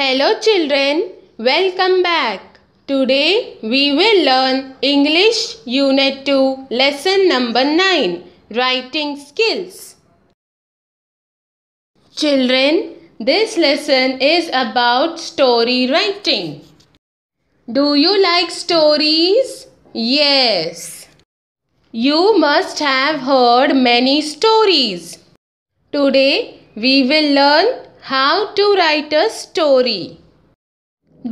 Hello children, welcome back. Today we will learn English Unit 2 Lesson number 9 Writing Skills. Children, this lesson is about story writing. Do you like stories? Yes. You must have heard many stories. Today we will learn how to write a story.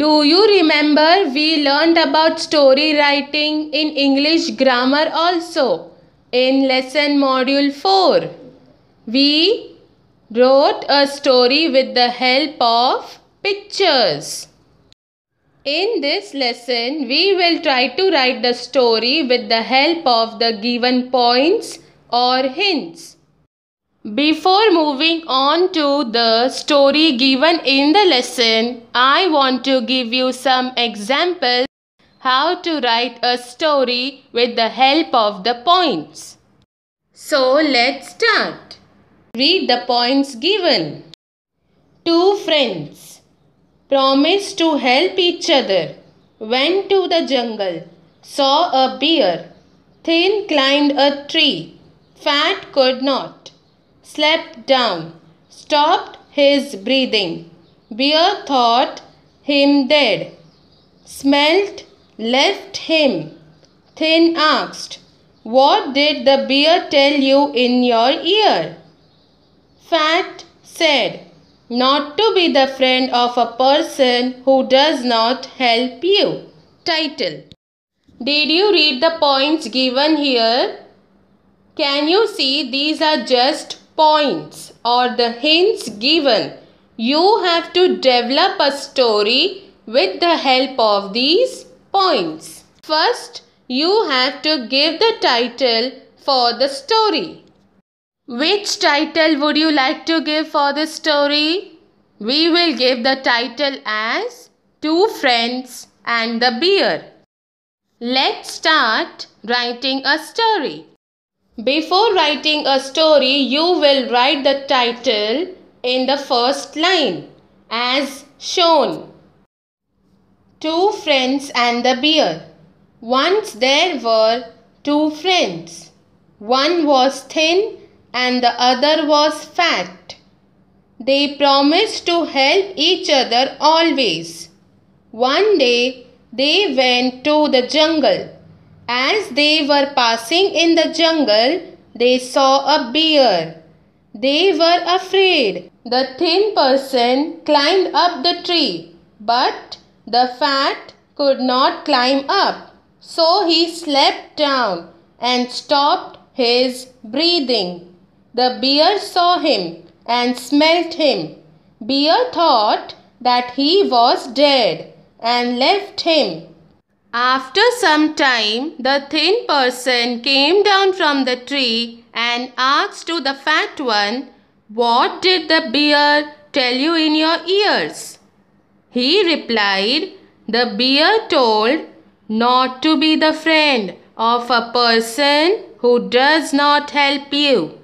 Do you remember we learned about story writing in English grammar also in lesson module 4? We wrote a story with the help of pictures. In this lesson, we will try to write the story with the help of the given points or hints. Before moving on to the story given in the lesson, I want to give you some examples how to write a story with the help of the points. So let's start. Read the points given. Two friends promised to help each other, went to the jungle, saw a bear, thin climbed a tree, fat could not slept down, stopped his breathing. Beer thought him dead. Smelt left him. Thin asked, What did the beer tell you in your ear? Fat said, Not to be the friend of a person who does not help you. Title Did you read the points given here? Can you see these are just points or the hints given. You have to develop a story with the help of these points. First, you have to give the title for the story. Which title would you like to give for the story? We will give the title as Two Friends and the Beer. Let's start writing a story. Before writing a story, you will write the title in the first line as shown. Two friends and the beer. Once there were two friends. One was thin and the other was fat. They promised to help each other always. One day they went to the jungle. As they were passing in the jungle, they saw a bear. They were afraid. The thin person climbed up the tree, but the fat could not climb up. So he slept down and stopped his breathing. The bear saw him and smelt him. Bear thought that he was dead and left him. After some time, the thin person came down from the tree and asked to the fat one, What did the bear tell you in your ears? He replied, The bear told not to be the friend of a person who does not help you.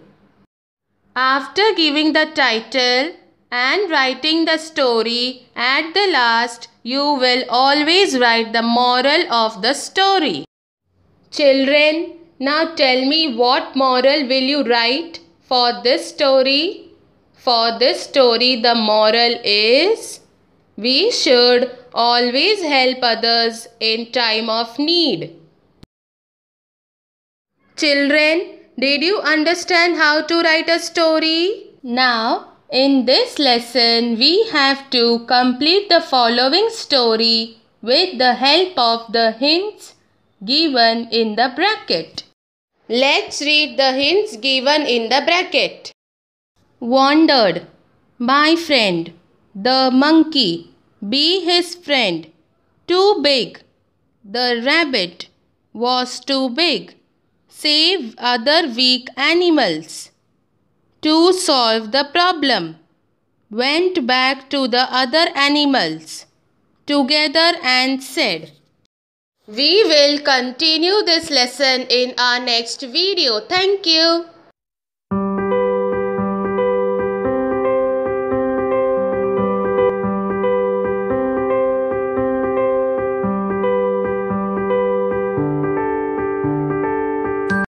After giving the title and writing the story at the last, you will always write the moral of the story. Children, now tell me what moral will you write for this story? For this story, the moral is we should always help others in time of need. Children, did you understand how to write a story? Now, in this lesson, we have to complete the following story with the help of the hints given in the bracket. Let's read the hints given in the bracket. Wandered. My friend. The monkey. Be his friend. Too big. The rabbit was too big. Save other weak animals to solve the problem, went back to the other animals together and said, We will continue this lesson in our next video. Thank you.